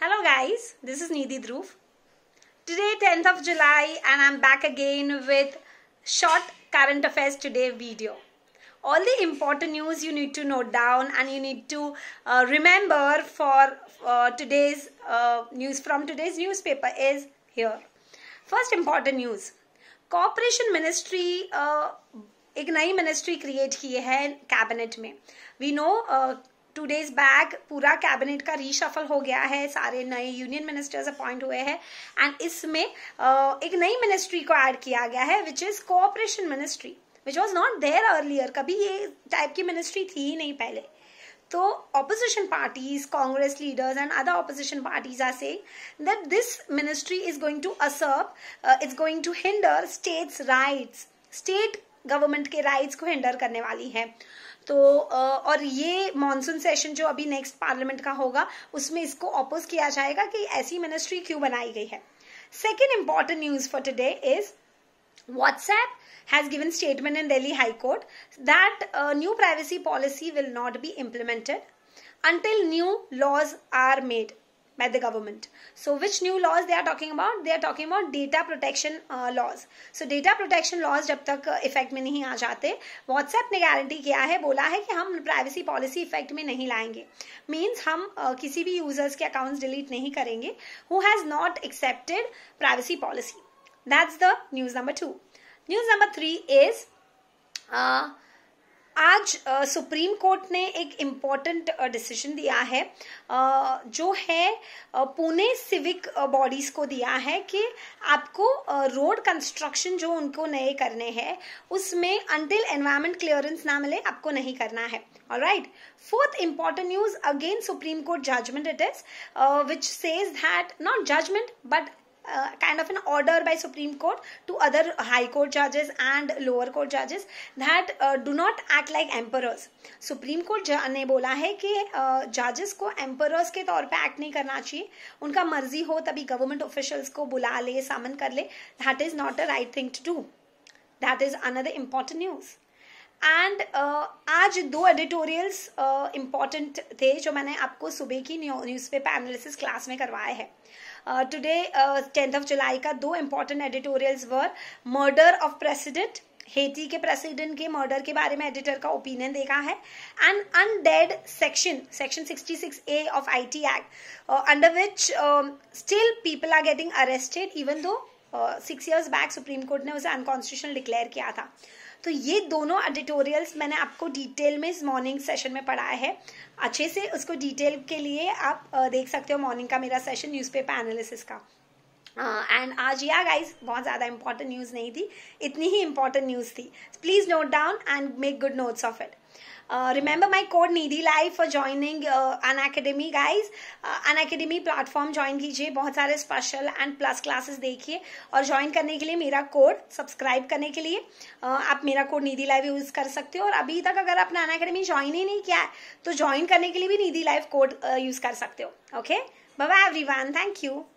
Hello guys, this is Nidhi Dhruv. Today 10th of July and I'm back again with short current affairs today video. All the important news you need to note down and you need to uh, remember for uh, today's uh, news from today's newspaper is here. First important news. Corporation Ministry uh, एक नई ministry create की है cabinet में we know two days back पूरा cabinet का reshuffle हो गया है सारे नए यूनियन मिनिस्टर्स अपॉइंट हुए हैं एंड इसमें एक नई मिनिस्ट्री को ऐड किया गया है which is cooperation ministry which was not there earlier कभी ये टाइप की मिनिस्ट्री थी ही नहीं पहले तो opposition parties Congress leaders and other opposition parties are say that this ministry is going to usurp is going to hinder states rights state government के rights को handle करने वाली है तो और ये मॉनसून सेशन जो अभी नेक्स्ट पार्लियामेंट का होगा उसमें इसको अपोज किया जाएगा कि ऐसी मिनिस्ट्री क्यों बनाई गई है second important news for today is WhatsApp has given statement in Delhi high court that new privacy policy will not be implemented until new laws are made by the government. So which new laws they are talking about? They are talking about data protection uh, laws. So data protection laws जब तक effect uh, में नहीं आ जाते WhatsApp ने guarantee किया है बोला है कि हम प्राइवेसी पॉलिसी इफेक्ट में नहीं लाएंगे मीन्स हम uh, किसी भी यूजर्स के अकाउंट्स डिलीट नहीं करेंगे who has not accepted privacy policy that's the news number two news number three is आज सुप्रीम कोर्ट ने एक इम्पॉर्टेंट डिसीजन दिया है जो है पुणे सिविक बॉडीज़ को दिया है कि आपको रोड कंस्ट्रक्शन जो उनको नए करने हैं उसमें अंटिल एनवायरमेंट क्लियरेंस ना मिले आपको नहीं करना है all right fourth important news again supreme court judgment it is which says that not judgment but uh, kind of an order by Supreme Court to other high court judges and lower court judges that uh, do not act like emperors. Supreme court ने बोला है कि जजेस uh, को emperors के तौर पर act नहीं करना चाहिए उनका मर्जी हो तभी गवर्नमेंट ऑफिशल्स को बुला ले सामन कर ले that is not a right thing to do that is another important news and uh, आज दो एडिटोरियल्स इम्पॉर्टेंट uh, थे जो मैंने आपको सुबह की न्यूज पेपर एनालिसिस क्लास में करवाया है टुडे टेंथ ऑफ जुलाई का दो इम्पॉर्टेंट एडिटोरियल्स वर मर्डर ऑफ प्रेसिडेंट हेती के प्रेसिडेंट के मर्डर के बारे में एडिटर का ओपिनियन देखा है एंड अनडेड section section 66 A of IT act under which still people are getting arrested even though six years back supreme court ने उसे अनकॉन्स्टिट्यूशनल डिक्लेयर किया था तो ये दोनों एडिटोरियल्स मैंने आपको डिटेल में इस मॉर्निंग सेशन में पढ़ाया है अच्छे से उसको डिटेल के लिए आप देख सकते हो मॉर्निंग का मेरा सेशन न्यूज़पेपर एनालिसिस का एंड आज या गाइज बहुत ज्यादा इंपॉर्टेंट न्यूज नहीं थी इतनी ही इंपॉर्टेंट न्यूज थी please note down and make good notes of it remember my code नीदी live for joining Unacademy guys Unacademy platform join कीजिए बहुत सारे स्पेशल एंड प्लस क्लासेस देखिए और ज्वाइन करने के लिए मेरा कोड सब्सक्राइब करने के लिए uh, आप मेरा कोड नीदी लाइव यूज कर सकते हो और अभी तक अगर आपने अन अकेडमी ज्वाइन ही नहीं किया है तो ज्वाइन करने के लिए भी नीदी लाइव कोड यूज कर सकते हो okay bye everyone thank you